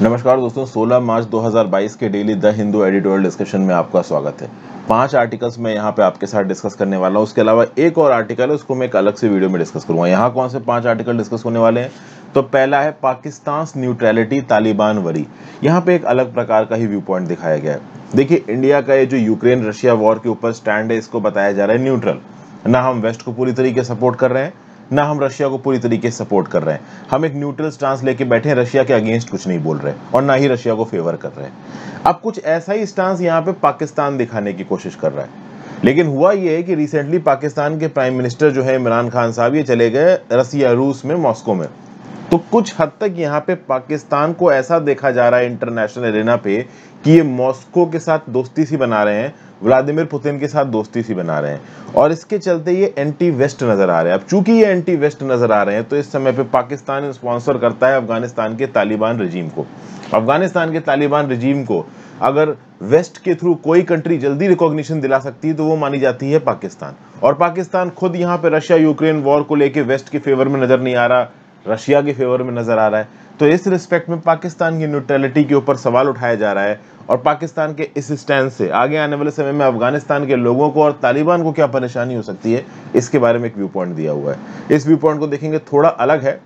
नमस्कार दोस्तों 16 मार्च 2022 के daily the Hindu editorial discussion में आपका स्वागत है पांच आर्टिकल्स मैं यहाँ पे आपके साथ डिस्कस करने वाला हूँ उसके अलावा एक और आर्टिकल है उसको मैं एक अलग से वीडियो में डिस्कस करूँगा यहाँ कौन से पांच आर्टिकल डिस्कस होने वाले हैं तो पहला है पाकिस्तान न्यूट्रैलिटी तालिबान वरी यहाँ पे एक अलग प्रकार का ही व्यू पॉइंट दिखाया गया है देखिए इंडिया का ये जो यूक्रेन रशिया वॉर के ऊपर स्टैंड है इसको बताया जा रहा है न्यूट्रल ना हम वेस्ट को पूरी तरीके सपोर्ट कर रहे हैं ना हम रशिया को पूरी तरीके से सपोर्ट कर रहे हैं हम एक न्यूट्रल स्टांस लेके बैठे हैं रशिया के अगेंस्ट कुछ नहीं बोल रहे और ना ही रशिया को फेवर कर रहे हैं अब कुछ ऐसा ही स्टांस यहाँ पे पाकिस्तान दिखाने की कोशिश कर रहा है लेकिन हुआ ये है कि रिसेंटली पाकिस्तान के प्राइम मिनिस्टर जो है इमरान खान साहब ये चले गए रसिया रूस में मॉस्को में तो कुछ हद तक यहाँ पे पाकिस्तान को ऐसा देखा जा रहा है इंटरनेशनल एरिना पे कि ये मॉस्को के साथ दोस्ती सी बना रहे हैं व्लादिमिर पुतिन के साथ दोस्ती सी बना रहे हैं और इसके चलते ये एंटी वेस्ट नज़र आ रहे हैं अब चूंकि ये एंटी वेस्ट नज़र आ रहे हैं तो इस समय पे पाकिस्तान स्पॉन्सर करता है अफगानिस्तान के तालिबान रजीम को अफगानिस्तान के तालिबान रजीम को अगर वेस्ट के थ्रू कोई कंट्री जल्दी रिकॉग्निशन दिला सकती है तो वो मानी जाती है पाकिस्तान और पाकिस्तान खुद यहाँ पे रशिया यूक्रेन वॉर को लेके वेस्ट के फेवर में नज़र नहीं आ रहा रशिया के फेवर में नज़र आ रहा है तो इस रिस्पेक्ट में पाकिस्तान की न्यूट्रलिटी के ऊपर सवाल उठाया जा रहा है और पाकिस्तान के इस स्टैंड से आगे आने वाले समय में अफगानिस्तान के लोगों को और तालिबान को क्या परेशानी हो सकती है इसके बारे में एक व्यू पॉइंट दिया हुआ है इस व्यू पॉइंट को देखेंगे थोड़ा अलग है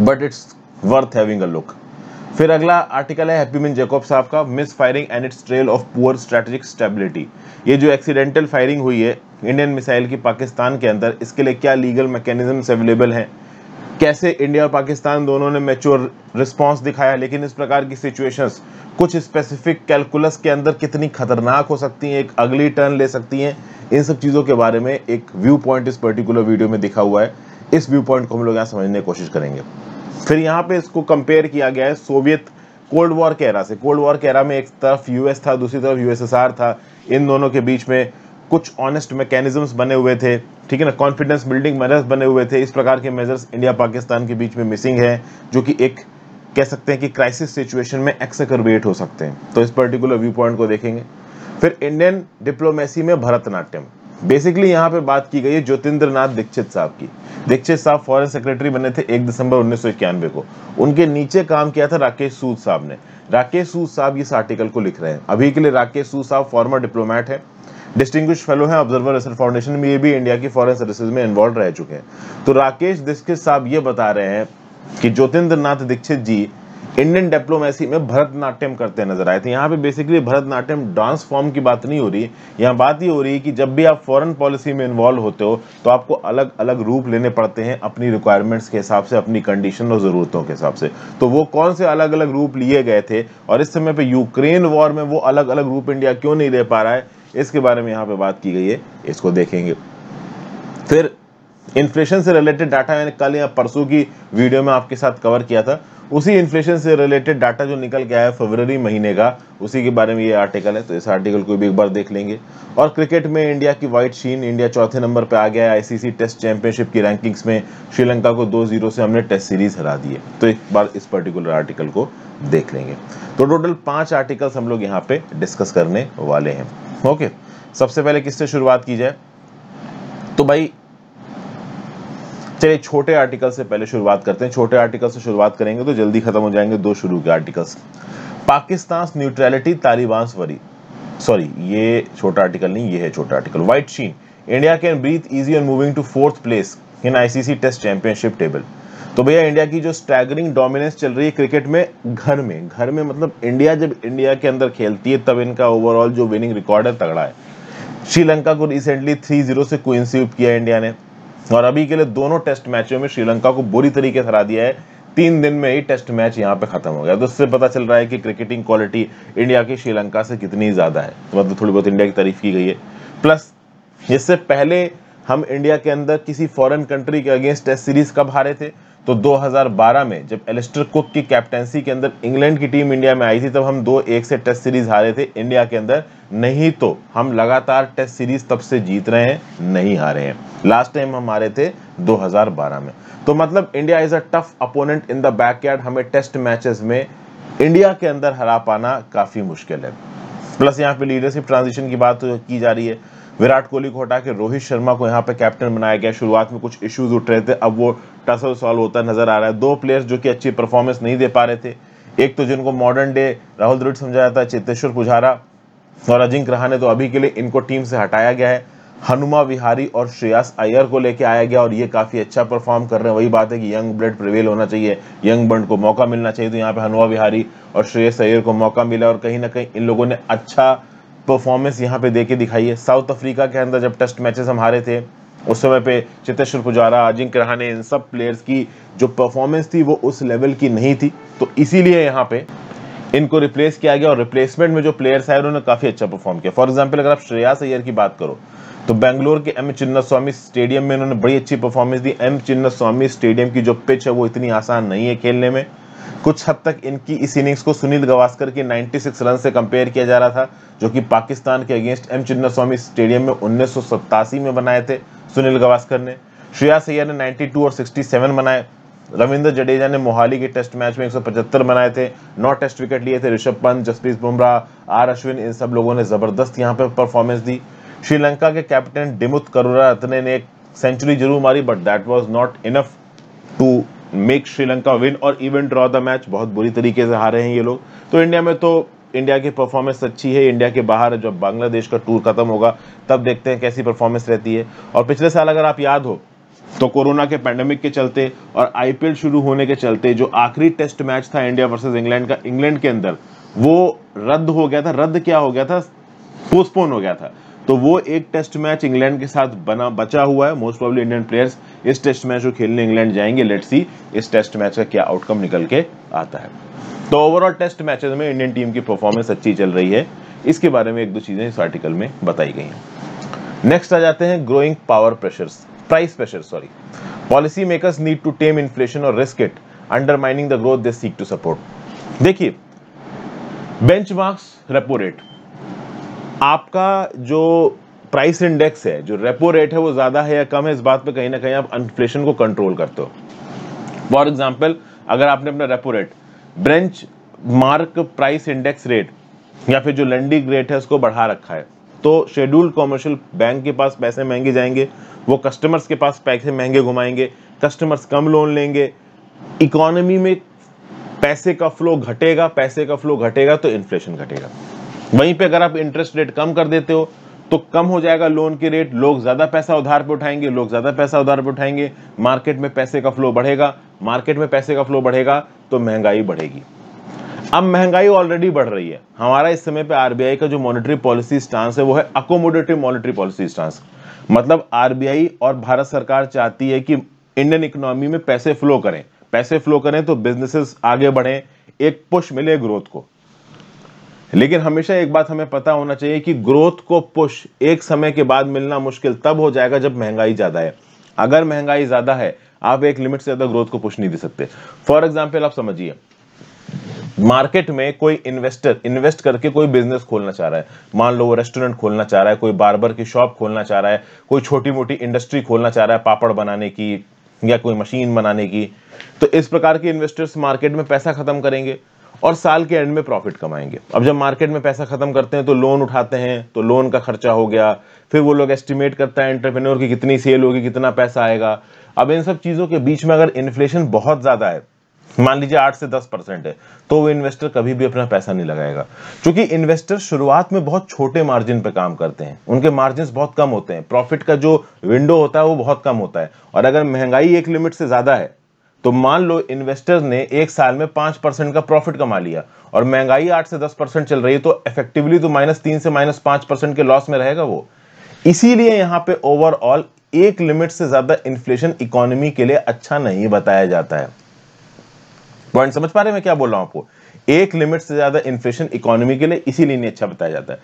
but it's worth having a look फिर अगला आर्टिकल है मिन जेकोब साहब का misfiring and its trail of poor strategic stability ये जो एक्सीडेंटल फायरिंग हुई है इंडियन मिसाइल की पाकिस्तान के अंदर इसके लिए क्या लीगल मैकेनिज्म अवेलेबल हैं कैसे इंडिया और पाकिस्तान दोनों ने मेच्योर रिस्पांस दिखाया लेकिन इस प्रकार की सिचुएशंस कुछ स्पेसिफिक कैलकुलस के अंदर कितनी खतरनाक हो सकती हैं एक अगली टर्न ले सकती हैं इन सब चीज़ों के बारे में एक व्यू पॉइंट इस पर्टिकुलर वीडियो में दिखा हुआ है इस व्यू पॉइंट को हम लोग यहाँ समझने की कोशिश करेंगे फिर यहाँ पे इसको कंपेयर किया गया है सोवियत कोल्ड वॉर कैरा से कोल्ड वॉर कैरा में एक तरफ यूएस था दूसरी तरफ यूएसएसआर था इन दोनों के बीच में कुछ ऑनेस्ट मैकेनिज्म बने हुए थे ठीक है ना कॉन्फिडेंस बिल्डिंग मेजर्स बने हुए थे इस प्रकार के मेजर्स इंडिया पाकिस्तान के बीच में मिसिंग है जो कि एक कह सकते हैं कि क्राइसिस सिचुएशन में एक्सकरबेट हो सकते हैं तो इस पर्टिकुलर व्यू पॉइंट को देखेंगे फिर इंडियन डिप्लोमेसी में भरतनाट्यम बेसिकली यहाँ पे बात की गई है ज्योतिन्द्र नाथ दीक्षित साहब की दीक्षित साहब फॉरेन सेक्रेटरी बने थे एक दिसंबर उन्नीस को उनके नीचे काम किया था राकेश सूद साहब ने राकेश सूद साहब इस आर्टिकल को लिख रहे हैं अभी के लिए राकेश सूद साहब फॉर्मर डिप्लोमैट है डिस्टिंग्विश फेलो हैं ऑब्जर्वर रिसर्च फाउंडेशन में ये भी इंडिया की फॉरेन सर्विसेज में इन्वॉल्व रह चुके हैं तो राकेश दिस्कित साहब ये बता रहे हैं कि ज्योतिन्द्र नाथ दीक्षित जी इंडियन डिप्लोमेसी में भरतनाट्यम करते नजर आए थे यहाँ पे बेसिकली भरतनाट्यम डांस फॉर्म की बात नहीं हो रही यहाँ बात ये हो रही है कि जब भी आप फॉरेन पॉलिसी में इन्वॉल्व होते हो तो आपको अलग अलग रूप लेने पड़ते हैं अपनी रिक्वायरमेंट्स के हिसाब से अपनी कंडीशन और ज़रूरतों के हिसाब से तो वो कौन से अलग अलग रूप लिए गए थे और इस समय पर यूक्रेन वॉर में वो अलग अलग रूप इंडिया क्यों नहीं ले पा रहा है इसके बारे में यहाँ पे बात की गई है इसको देखेंगे फिर इन्फ्लेशन से रिलेटेड डाटा मैंने कल या परसों की वीडियो में आपके साथ कवर किया था उसी इन्फ्लेशन से रिलेटेड डाटा जो निकल गया है फरवरी महीने का उसी के बारे में ये आर्टिकल है तो इस आर्टिकल को भी एक बार देख लेंगे और क्रिकेट में इंडिया की वाइट शीन इंडिया चौथे नंबर पर आ गया है आईसीसी टेस्ट चैंपियनशिप की रैंकिंग्स में श्रीलंका को दो जीरो से हमने टेस्ट सीरीज हरा दी है तो एक बार इस पर्टिकुलर आर्टिकल को देख लेंगे तो टोटल पाँच आर्टिकल्स हम लोग यहाँ पे डिस्कस करने वाले हैं ओके सबसे पहले किससे शुरुआत की जाए तो भाई चलिए छोटे आर्टिकल से पहले शुरुआत करते हैं छोटे आर्टिकल से शुरुआत करेंगे तो जल्दी खत्म हो जाएंगे दो शुरू के articles Pakistan neutrality Taliban worry sorry ये छोटा आर्टिकल नहीं ये है छोटा article white sheen India can breathe easy on moving to fourth place in ICC test championship table तो भैया इंडिया की जो स्टैगरिंग डोमिनेंस चल रही है क्रिकेट में घर में घर में मतलब इंडिया जब इंडिया के अंदर खेलती है तब इनका ओवरऑल जो विनिंग रिकॉर्ड है तगड़ा है श्रीलंका को रिसेंटली थ्री जीरो से क्वीन स्वीप किया इंडिया ने और अभी के लिए दोनों टेस्ट मैचों में श्रीलंका को बुरी तरीके से हरा दिया है तीन दिन में ही टेस्ट मैच यहाँ पे खत्म हो गया तो उससे पता चल रहा है कि क्रिकेटिंग क्वालिटी इंडिया की श्रीलंका से कितनी ज़्यादा है तो मतलब थोड़ी बहुत इंडिया की तारीफ की गई है प्लस इससे पहले हम इंडिया के अंदर किसी फॉरेन कंट्री के अगेंस्ट टेस्ट सीरीज कब हारे थे तो 2012 में जब एलिस्टर कुक की कैप्टनसी के अंदर इंग्लैंड की टीम इंडिया में आई थी तब हम दो एक से टेस्ट सीरीज हारे थे इंडिया के अंदर नहीं तो हम लगातार टेस्ट सीरीज तब से जीत रहे हैं नहीं हारे हैं लास्ट टाइम हम हारे थे 2012 में तो मतलब India is a tough opponent in the back हमें टेस्ट मैचेस में इंडिया के अंदर हरा पाना काफ़ी मुश्किल है प्लस यहाँ पे लीडरशिप ट्रांजिशन की बात तो की जा रही है विराट कोहली को हटा के रोहित शर्मा को यहाँ पे कैप्टन बनाया गया शुरुआत में कुछ इश्यूज उठ रहे थे अब वो टसल सॉल्व होता नजर आ रहा है दो प्लेयर्स जो कि अच्छी परफॉर्मेंस नहीं दे पा रहे थे एक तो जिनको मॉडर्न डे राहुल द्रविड़ समझा जाता है चेतेश्वर पुजारा और अजिंक रहाने तो अभी के लिए इनको टीम से हटाया गया है हनुमा विहारी और श्रेयास अय्यर को लेके आया गया और ये काफ़ी अच्छा परफॉर्म कर रहे हैं वही बात है कि यंग ब्लड प्रिवेल होना चाहिए यंग बंड को मौका मिलना चाहिए तो यहाँ पे हनुमा विहारी और श्रेयस अय्यर को मौका मिला और कहीं ना कहीं इन लोगों ने अच्छा परफॉर्मेंस यहाँ पे दे के दिखाई है साउथ अफ्रीका के अंदर जब टेस्ट मैचेस हमारे थे उस समय पे चितेश्वर पुजारा अजिंक्य रहाने इन सब प्लेयर्स की जो परफॉर्मेंस थी वो उस लेवल की नहीं थी तो इसीलिए यहाँ पे इनको रिप्लेस किया गया और रिप्लेसमेंट में जो प्लेयर्स आए उन्होंने काफ़ी अच्छा परफॉर्म किया फॉर एग्जाम्पल अगर आप श्रेयास अय्यर की बात करो तो बेंगलोर के एम चिन्नास्वामी स्टेडियम में इन्होंने बड़ी अच्छी परफॉर्मेंस दी एम चिन्नास्वामी स्टेडियम की जो पिच है वो इतनी आसान नहीं है खेलने में कुछ हद तक इनकी इस इनिंग्स को सुनील गवास्कर के 96 रन से कंपेयर किया जा रहा था जो कि पाकिस्तान के अगेंस्ट एम चिन्नास्वामी स्टेडियम में उन्नीस में बनाए थे सुनील गवास्कर ने श्रेया सैयर ने 92 और 67 बनाए रविंद्र जडेजा ने मोहाली के टेस्ट मैच में 175 बनाए थे नौ टेस्ट विकेट लिए थे ऋषभ पंत जसप्रीत बुमराह आर अश्विन इन सब लोगों ने ज़बरदस्त यहाँ पर परफॉर्मेंस दी श्रीलंका के कैप्टन डिमुथ करुरा रत्ने ने एक सेंचुरी जरूर मारी but that was not enough to make Sri Lanka win और इवन ड्रॉ द मैच बहुत बुरी तरीके से हारे हैं ये लोग तो इंडिया में तो इंडिया की परफॉर्मेंस अच्छी है इंडिया के बाहर जब बांग्लादेश का टूर खत्म होगा तब देखते हैं कैसी परफॉर्मेंस रहती है और पिछले साल अगर आप याद हो तो कोरोना के पैंडेमिक के चलते और आईपीएल शुरू होने के चलते जो आखिरी टेस्ट मैच था इंडिया वर्सेस इंग्लैंड का इंग्लैंड के अंदर वो रद्द हो गया था रद्द क्या हो गया था पोस्टपोन हो गया था तो वो एक टेस्ट मैच इंग्लैंड के साथ बना बचा हुआ है मोस्ट प्रॉब्ली इंडियन प्लेयर्स इस टेस्ट मैच को खेलने इंग्लैंड जाएंगे लेट्स सी इस टेस्ट मैच का क्या आउटकम निकल के आता है तो ओवरऑल टेस्ट मैचेस में इंडियन टीम की परफॉर्मेंस अच्छी चल रही है इसके बारे में एक दो चीज़ें इस आर्टिकल में बताई गई हैं नेक्स्ट आ जाते हैं growing power pressures price pressure sorry policy makers need to tame inflation और risk it undermining the growth they seek to support देखिए बेंचमार्क्स रेपो रेट आपका जो प्राइस इंडेक्स है जो रेपो रेट है वो ज़्यादा है या कम है इस बात पे कहीं ना कहीं आप इन्फ्लेशन को कंट्रोल करते हो फॉर एग्जाम्पल अगर आपने अपना repo rate benchmark price index rate या फिर जो लंडिंग रेट है उसको बढ़ा रखा है तो शेड्यूल्ड कॉमर्शियल बैंक के पास पैसे महंगे जाएंगे वो कस्टमर्स के पास पैसे महंगे घुमाएंगे कस्टमर्स कम लोन लेंगे इकोनॉमी में पैसे का फ्लो घटेगा पैसे का फ्लो घटेगा तो इन्फ्लेशन घटेगा वहीं पे अगर आप इंटरेस्ट रेट कम कर देते हो तो कम हो जाएगा लोन के रेट लोग ज़्यादा पैसा उधार पे उठाएंगे लोग ज़्यादा पैसा उधार पे उठाएंगे मार्केट में पैसे का फ्लो बढ़ेगा मार्केट में पैसे का फ्लो बढ़ेगा तो महंगाई बढ़ेगी अब महंगाई ऑलरेडी बढ़ रही है हमारा इस समय पे आरबीआई का जो मॉनेटरी पॉलिसी स्टांस है वो है अकोमोडेटिव मॉनेटरी पॉलिसी स्टांस मतलब आरबीआई और भारत सरकार चाहती है कि इंडियन इकोनॉमी में पैसे फ्लो करें पैसे फ्लो करें तो बिजनेसेस आगे बढ़ें एक पुश मिले ग्रोथ को लेकिन हमेशा एक बात हमें पता होना चाहिए कि ग्रोथ को पुश एक समय के बाद मिलना मुश्किल तब हो जाएगा जब महंगाई ज़्यादा है अगर महंगाई ज़्यादा है आप एक लिमिट से ज़्यादा ग्रोथ को पुश नहीं दे सकते फॉर एग्जाम्पल आप समझिए मार्केट में कोई इन्वेस्टर इन्वेस्ट करके कोई बिजनेस खोलना चाह रहा है मान लो वो रेस्टोरेंट खोलना चाह रहा है कोई बार्बर की शॉप खोलना चाह रहा है कोई छोटी मोटी इंडस्ट्री खोलना चाह रहा है पापड़ बनाने की या कोई मशीन बनाने की तो इस प्रकार के इन्वेस्टर्स मार्केट में पैसा खत्म करेंगे और साल के एंड में प्रॉफिट कमाएंगे अब जब मार्केट में पैसा खत्म करते हैं तो लोन उठाते हैं तो लोन का खर्चा हो गया फिर वो लोग एस्टिमेट करता है एंटरप्रेन्योर की कितनी सेल होगी कितना पैसा आएगा अब इन सब चीज़ों के बीच में अगर इन्फ्लेशन बहुत ज़्यादा है मान लीजिए आठ से दस परसेंट है तो वो इन्वेस्टर कभी भी अपना पैसा नहीं लगाएगा क्योंकि इन्वेस्टर शुरुआत में बहुत छोटे मार्जिन पर काम करते हैं उनके मार्जिन बहुत कम होते हैं प्रॉफिट का जो विंडो होता है वो बहुत कम होता है और अगर महंगाई एक लिमिट से ज़्यादा है तो मान लो इन्वेस्टर्स ने एक साल में पांच परसेंट का प्रॉफिट कमा लिया और महंगाई आठ से दस परसेंट चल रही है तो इफेक्टिवली तो माइनस तीन से माइनस पांच परसेंट के लॉस में रहेगा वो इसीलिए यहां पे ओवरऑल एक लिमिट से ज्यादा इन्फ्लेशन इकोनॉमी के लिए अच्छा नहीं बताया जाता है पॉइंट समझ पा रहे मैं क्या बोल रहा हूं आपको एक लिमिट से ज्यादा इन्फ्लेशन इकोनॉमी के लिए इसीलिए नहीं अच्छा बताया जाता है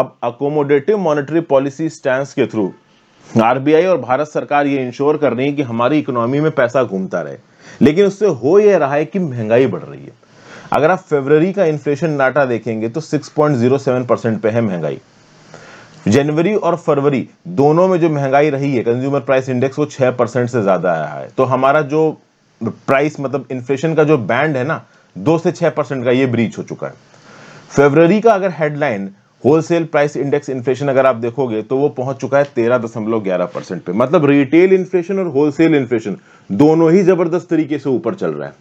अब अकोमोडेटिव मॉनिटरी पॉलिसी स्टैंड के थ्रू आरबीआई और भारत सरकार ये इंश्योर कर रही है कि हमारी इकोनॉमी में पैसा घूमता रहे लेकिन उससे हो ये रहा है कि महंगाई बढ़ रही है अगर आप फेबररी का इन्फ्लेशन डाटा देखेंगे तो 6.07 परसेंट पे है महंगाई जनवरी और फरवरी दोनों में जो महंगाई रही है कंज्यूमर प्राइस इंडेक्स वो 6 परसेंट से ज़्यादा आया है तो हमारा जो प्राइस मतलब इन्फ्लेशन का जो बैंड है ना दो से छह परसेंट का ये ब्रीच हो चुका है फेबररी का अगर headline wholesale price index inflation अगर आप देखोगे तो वो पहुंच चुका है तेरह दशमलव ग्यारह परसेंट पे मतलब रिटेल इन्फ्लेशन और होलसेल इन्फ्लेशन दोनों ही जबरदस्त तरीके से ऊपर चल रहा है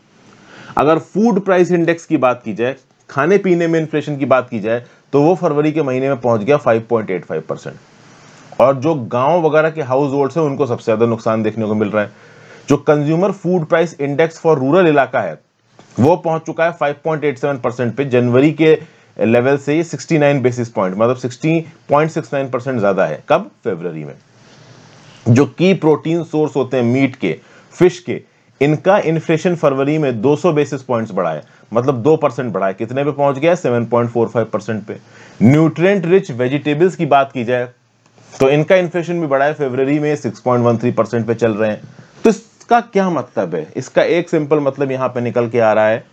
अगर फूड प्राइस इंडेक्स की बात की जाए खाने पीने में इन्फ्लेशन की बात की जाए तो वो फरवरी के महीने में पहुंच गया फाइव और जो गांव वगैरह के हाउस होल्ड है उनको सबसे ज़्यादा नुकसान देखने को मिल रहा है जो consumer food price index for rural इलाका है वो पहुंच चुका है फाइव पे जनवरी के लेवल से 69 बेसिस मतलब पॉइंट मतलब 60.69 परसेंट ज़्यादा है कब फेबररी में जो की प्रोटीन सोर्स होते हैं मीट के फिश के इनका इन्फ्लेशन फरवरी में 200 बेसिस पॉइंट्स बढ़ा है मतलब दो परसेंट बढ़ा है कितने पे पहुंच गया 7.45 परसेंट पे न्यूट्रिएंट रिच वेजिटेबल्स की बात की जाए तो इनका इन्फ्लेशन भी बढ़ा है फेबररी में 6.13 परसेंट पे चल रहे हैं तो इसका क्या मतलब है इसका एक सिंपल मतलब यहां पर निकल के आ रहा है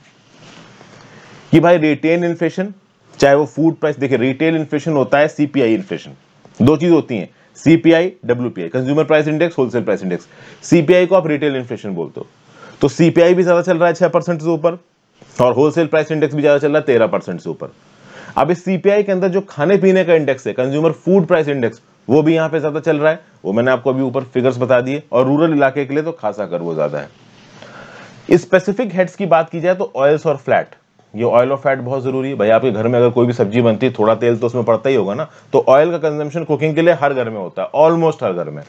कि भाई रिटेन इन्फ्लेशन चाहे वो फूड प्राइस देखिए रिटेल इन्फ्लेशन होता है सीपीआई इन्फ्लेशन दो चीज होती है CPI WPI consumer price index wholesale price index CPI को आप रिटेल इन्फ्लेशन बोलते हो तो सीपीआई भी ज्यादा चल रहा है छह परसेंट से ऊपर और होलसेल प्राइस इंडेक्स भी ज्यादा चल रहा है तेरह परसेंट से ऊपर अब इस सीपीआई के अंदर जो खाने पीने का इंडेक्स है कंज्यूमर फूड प्राइस इंडेक्स वो भी यहाँ पे ज्यादा चल रहा है वो मैंने आपको अभी ऊपर फिगर्स बता दिए और रूरल इलाके के लिए तो खासा कर वो ज्यादा है स्पेसिफिक हेड्स की बात की जाए तो ऑयल्स और फ्लैट ये ऑयल और फैट बहुत ज़रूरी है भाई आपके घर में अगर कोई भी सब्जी बनती है थोड़ा तेल तो उसमें पड़ता ही होगा ना तो ऑयल का कंजम्पशन कुकिंग के लिए हर घर में होता है ऑलमोस्ट हर घर में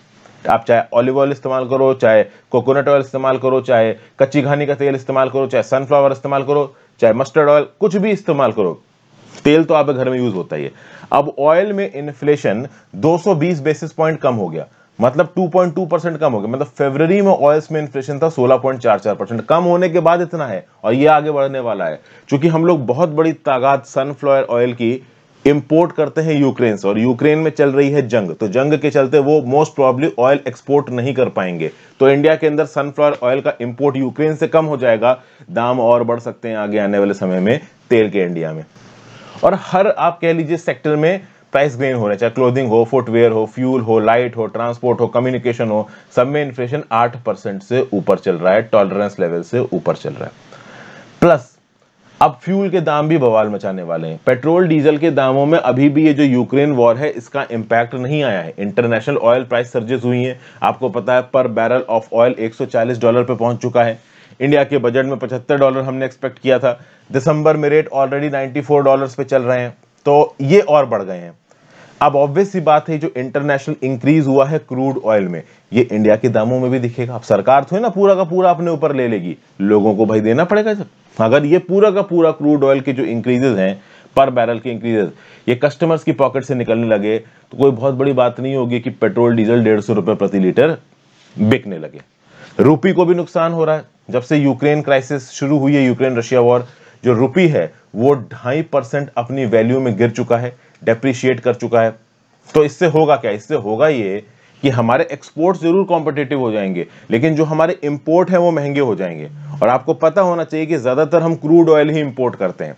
आप चाहे ऑलिव ऑयल इस्तेमाल करो चाहे कोकोनट ऑयल इस्तेमाल करो चाहे कच्ची घानी का तेल इस्तेमाल करो चाहे सनफ्लावर इस्तेमाल करो चाहे मस्टर्ड ऑयल कुछ भी इस्तेमाल करो तेल तो आपके घर में यूज होता ही है अब ऑयल में इन्फ्लेशन 220 बेसिस पॉइंट कम हो गया मतलब 2.2 परसेंट कम हो गया मतलब फरवरी में ऑयल्स में इन्फ्लेशन था 16.44 परसेंट कम होने के बाद इतना है और ये आगे बढ़ने वाला है क्योंकि हम लोग बहुत बड़ी तादाद सनफ्लावर ऑयल की इंपोर्ट करते हैं यूक्रेन से और यूक्रेन में चल रही है जंग तो जंग के चलते वो मोस्ट प्रॉब्ली ऑयल एक्सपोर्ट नहीं कर पाएंगे तो इंडिया के अंदर सनफ्लावर ऑयल का इंपोर्ट यूक्रेन से कम हो जाएगा दाम और बढ़ सकते हैं आगे आने वाले समय में तेल के इंडिया में और हर आप कह लीजिए सेक्टर में प्राइस ग्रेन हो रहे हैं चाहे क्लोथिंग हो फुटवेयर हो फ्यूल हो लाइट हो ट्रांसपोर्ट हो कम्युनिकेशन हो सब में इन्फ्लेशन आठ परसेंट से ऊपर चल रहा है टॉलरेंस लेवल से ऊपर चल रहा है प्लस अब फ्यूल के दाम भी बवाल मचाने वाले हैं पेट्रोल डीजल के दामों में अभी भी ये जो यूक्रेन वॉर है इसका इम्पैक्ट नहीं आया है इंटरनेशनल ऑयल प्राइस सर्जेस हुई हैं आपको पता है पर बैरल ऑफ ऑयल 140 डॉलर पर पहुंच चुका है इंडिया के बजट में 75 डॉलर हमने एक्सपेक्ट किया था दिसंबर में रेट ऑलरेडी 94 डॉलर पे चल रहे हैं तो ये और बढ़ गए हैं अब ऑब्वियस ही बात है जो इंटरनेशनल इंक्रीज हुआ है क्रूड ऑयल में ये इंडिया के दामों में भी दिखेगा अब सरकार थोड़ी ना पूरा का पूरा अपने ऊपर ले लेगी लोगों को भाई देना पड़ेगा जब अगर ये पूरा का पूरा क्रूड ऑयल के जो इंक्रीजेज हैं पर बैरल के इंक्रीजेज ये कस्टमर्स की पॉकेट से निकलने लगे तो कोई बहुत बड़ी बात नहीं होगी कि पेट्रोल डीजल डेढ़ सौ रुपये प्रति लीटर बिकने लगे रूपी को भी नुकसान हो रहा है जब से यूक्रेन क्राइसिस शुरू हुई है यूक्रेन रशिया वॉर जो रूपी है वो ढाई परसेंट अपनी वैल्यू में गिर चुका है डेप्रिशिएट कर चुका है तो इससे होगा क्या इससे होगा ये कि हमारे एक्सपोर्ट जरूर कॉम्पिटेटिव हो जाएंगे लेकिन जो हमारे इम्पोर्ट है वो महंगे हो जाएंगे और आपको पता होना चाहिए कि ज़्यादातर हम क्रूड ऑयल ही इम्पोर्ट करते हैं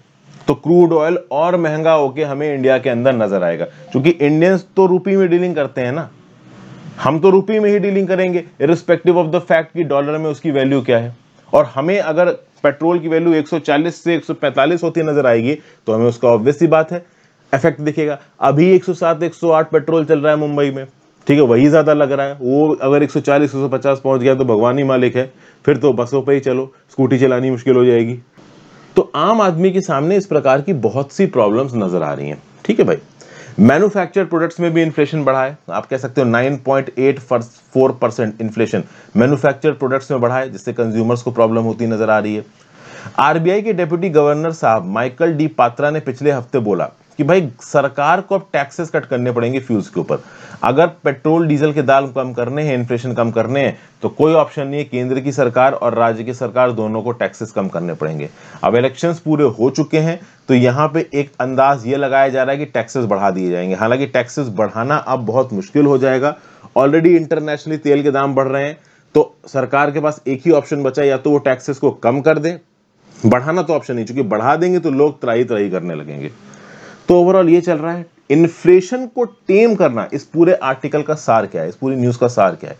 तो क्रूड ऑयल और महंगा होके हमें इंडिया के अंदर नजर आएगा क्योंकि इंडियंस तो रूपी में डीलिंग करते हैं ना हम तो रूपी में ही डीलिंग करेंगे इरिस्पेक्टिव ऑफ द फैक्ट कि डॉलर में उसकी वैल्यू क्या है और हमें अगर पेट्रोल की वैल्यू 140 से 145 होती नजर आएगी तो हमें उसका ऑब्वियस ही बात है इफेक्ट दिखेगा अभी 107 108 पेट्रोल चल रहा है मुंबई में ठीक है वही ज़्यादा लग रहा है वो अगर 140 150 पहुंच गया तो भगवान ही मालिक है फिर तो बसों पर ही चलो स्कूटी चलानी मुश्किल हो जाएगी तो आम आदमी के सामने इस प्रकार की बहुत सी प्रॉब्लम्स नज़र आ रही हैं ठीक है भाई मैन्युफैक्चर प्रोडक्ट्स में भी इन्फ्लेशन बढ़ा है आप कह सकते हो 9.84 परसेंट इन्फ्लेशन मैन्युफैक्चर प्रोडक्ट्स में बढ़ा है जिससे कंज्यूमर्स को प्रॉब्लम होती नजर आ रही है आरबीआई के डेप्यूटी गवर्नर साहब माइकल डी पात्रा ने पिछले हफ्ते बोला कि भाई सरकार को अब टैक्सेस कट करने पड़ेंगे फ्यूल्स के ऊपर अगर पेट्रोल डीजल के दाम कम करने हैं इन्फ्लेशन कम करने हैं तो कोई ऑप्शन नहीं है केंद्र की सरकार और राज्य की सरकार दोनों को टैक्सेस कम करने पड़ेंगे अब इलेक्शंस पूरे हो चुके हैं तो यहाँ पे एक अंदाज ये लगाया जा रहा है कि टैक्सेस बढ़ा दिए जाएंगे हालांकि टैक्सेस बढ़ाना अब बहुत मुश्किल हो जाएगा ऑलरेडी इंटरनेशनली तेल के दाम बढ़ रहे हैं तो सरकार के पास एक ही ऑप्शन बचा या तो वो टैक्सेस को कम कर दे बढ़ाना तो ऑप्शन नहीं चूंकि बढ़ा देंगे तो लोग तराई तराई करने लगेंगे तो ओवरऑल ये चल रहा है इन्फ्लेशन को टेम करना इस पूरे आर्टिकल का सार क्या है इस पूरी न्यूज का सार क्या है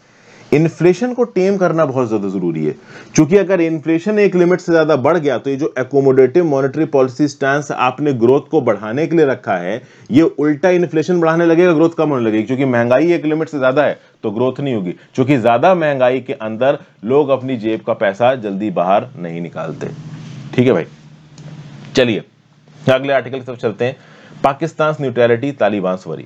इन्फ्लेशन को टेम करना बहुत ज्यादा जरूरी है क्योंकि अगर इन्फ्लेशन एक लिमिट से ज्यादा बढ़ गया तो ये जो एकोमोडेटिव मॉनेटरी पॉलिसी स्टैंड आपने ग्रोथ को बढ़ाने के लिए रखा है ये उल्टा इन्फ्लेशन बढ़ाने लगेगा ग्रोथ कम होने लगेगी क्योंकि महंगाई एक लिमिट से ज्यादा है तो ग्रोथ नहीं होगी क्योंकि ज्यादा महंगाई के अंदर लोग अपनी जेब का पैसा जल्दी बाहर नहीं निकालते ठीक है भाई चलिए अगले आर्टिकल की तरफ चलते हैं Pakistan neutrality, Taliban worry.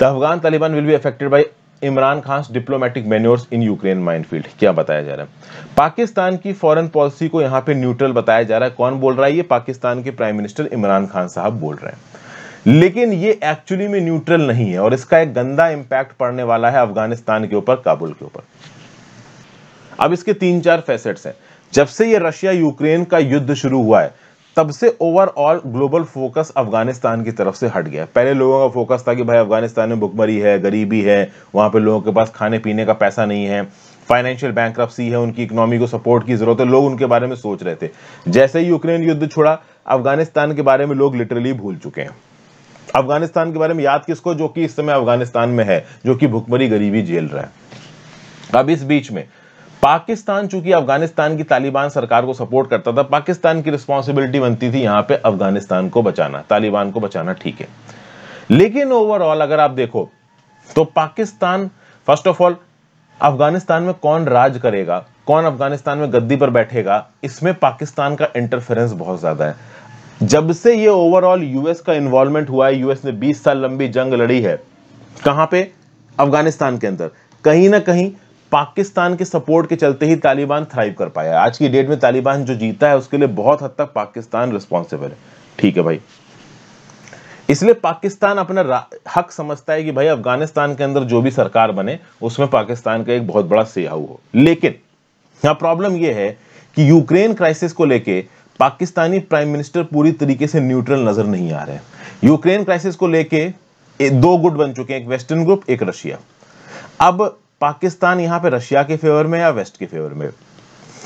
The Afghan Taliban will be affected by Imran Khan diplomatic manoeuvres in Ukraine minefield क्या बताया जा रहा है पाकिस्तान की फॉरेन पॉलिसी को यहां पे न्यूट्रल बताया जा रहा है कौन बोल रहा है ये पाकिस्तान के प्राइम मिनिस्टर इमरान खान साहब बोल रहे हैं लेकिन ये एक्चुअली में न्यूट्रल नहीं है और इसका एक गंदा इंपैक्ट पड़ने वाला है अफगानिस्तान के ऊपर काबुल के ऊपर अब इसके तीन चार फैसेट्स हैं जब से ये रशिया यूक्रेन का युद्ध शुरू हुआ है तब से ओवरऑल ग्लोबल फोकस अफगानिस्तान की तरफ से हट गया पहले लोगों का फोकस था कि भाई अफगानिस्तान में भुखमरी है गरीबी है वहां पे लोगों के पास खाने पीने का पैसा नहीं है फाइनेंशियल बैंक है उनकी इकोनॉमी को सपोर्ट की जरूरत है लोग उनके बारे में सोच रहे थे जैसे ही यूक्रेन युद्ध छोड़ा अफगानिस्तान के बारे में लोग लिटरली भूल चुके हैं अफगानिस्तान के बारे में याद किसको जो कि इस समय अफगानिस्तान में है जो कि भुखमरी गरीबी झेल रहा है अब इस बीच में पाकिस्तान चूंकि अफगानिस्तान की तालिबान सरकार को सपोर्ट करता था पाकिस्तान की रिस्पॉन्सिबिलिटी बनती थी यहां पे अफगानिस्तान को बचाना तालिबान को बचाना ठीक है लेकिन ओवरऑल अगर आप देखो तो Pakistan first of all Afghanistan में कौन राज करेगा कौन अफगानिस्तान में गद्दी पर बैठेगा इसमें पाकिस्तान का इंटरफेरेंस बहुत ज्यादा है जब से ये ओवरऑल यूएस का इन्वॉल्वमेंट हुआ है यूएस ने 20 साल लंबी जंग लड़ी है कहां पे अफगानिस्तान के अंदर कहीं ना कहीं पाकिस्तान के सपोर्ट के चलते ही तालिबान थ्राइव कर पाया आज की डेट में तालिबान जो जीता है उसके लिए बहुत हद तक पाकिस्तान रिस्पॉन्सिबल है ठीक है भाई इसलिए पाकिस्तान अपना हक समझता है कि भाई अफगानिस्तान के अंदर जो भी सरकार बने उसमें पाकिस्तान का एक बहुत बड़ा सेहाऊ हो लेकिन यहां प्रॉब्लम यह है कि यूक्रेन क्राइसिस को लेके पाकिस्तानी प्राइम मिनिस्टर पूरी तरीके से न्यूट्रल नजर नहीं आ रहे यूक्रेन क्राइसिस को लेके दो गुट बन चुके हैं एक वेस्टर्न ग्रुप एक रशिया अब पाकिस्तान यहाँ पे रशिया के फेवर में या वेस्ट के फेवर में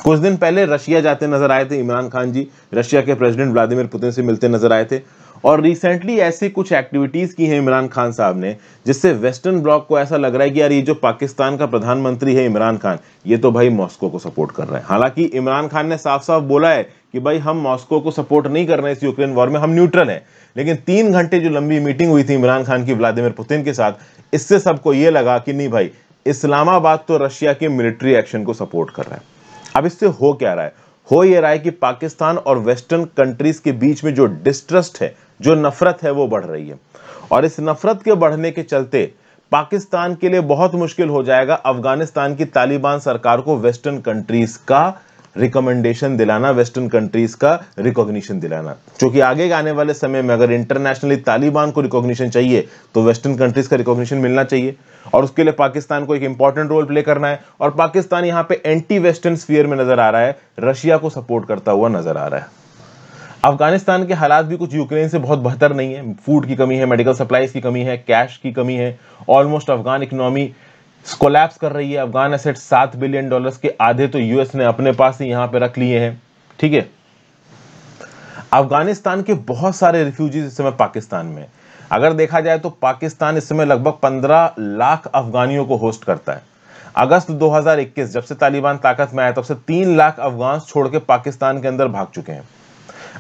कुछ दिन पहले रशिया जाते नजर आए थे इमरान खान जी रशिया के प्रेसिडेंट व्लादिमीर पुतिन से मिलते नजर आए थे और रिसेंटली ऐसी कुछ एक्टिविटीज़ की हैं इमरान खान साहब ने जिससे वेस्टर्न ब्लॉक को ऐसा लग रहा है कि यार ये जो पाकिस्तान का प्रधानमंत्री है इमरान खान ये तो भाई मॉस्को को सपोर्ट कर रहे हैं हालांकि इमरान खान ने साफ साफ बोला है कि भाई हम मॉस्को को सपोर्ट नहीं कर रहे हैं इस यूक्रेन वॉर में हम न्यूट्रल हैं लेकिन तीन घंटे जो लंबी मीटिंग हुई थी इमरान खान की व्लादिमिर पुतिन के साथ इससे सबको ये लगा कि नहीं भाई इस्लामाबाद तो रशिया के मिलिट्री एक्शन को सपोर्ट कर रहा है अब इससे हो क्या रहा है हो ये रहा है कि पाकिस्तान और वेस्टर्न कंट्रीज के बीच में जो डिस्ट्रस्ट है जो नफरत है वो बढ़ रही है और इस नफरत के बढ़ने के चलते पाकिस्तान के लिए बहुत मुश्किल हो जाएगा अफगानिस्तान की तालिबान सरकार को वेस्टर्न कंट्रीज का रिकमेंडेशन दिलाना वेस्टर्न कंट्रीज का रिकॉग्निशन दिलाना क्योंकि आगे आने वाले समय में अगर इंटरनेशनली तालिबान को रिकॉग्निशन चाहिए तो वेस्टर्न कंट्रीज का रिकॉग्निशन मिलना चाहिए और उसके लिए पाकिस्तान को एक इंपॉर्टेंट रोल प्ले करना है और पाकिस्तान यहां पे एंटी वेस्टर्न स्फीयर में नजर आ रहा है रशिया को सपोर्ट करता हुआ नजर आ रहा है अफगानिस्तान के हालात भी कुछ यूक्रेन से बहुत बेहतर नहीं है फूड की कमी है मेडिकल सप्लाईज की कमी है कैश की कमी है ऑलमोस्ट अफगान इकोनॉमी कोलैप्स कर रही है अफगान एसेट सात बिलियन डॉलर के आधे तो यूएस ने अपने पास ही यहां पर रख लिए हैं ठीक है अफगानिस्तान के बहुत सारे रिफ्यूजीज इस समय पाकिस्तान में अगर देखा जाए तो पाकिस्तान इस समय लगभग 15 लाख अफगानियों को होस्ट करता है अगस्त 2021 जब से तालिबान ताकत में आया तब से तीन लाख अफगान छोड़ के पाकिस्तान के अंदर भाग चुके हैं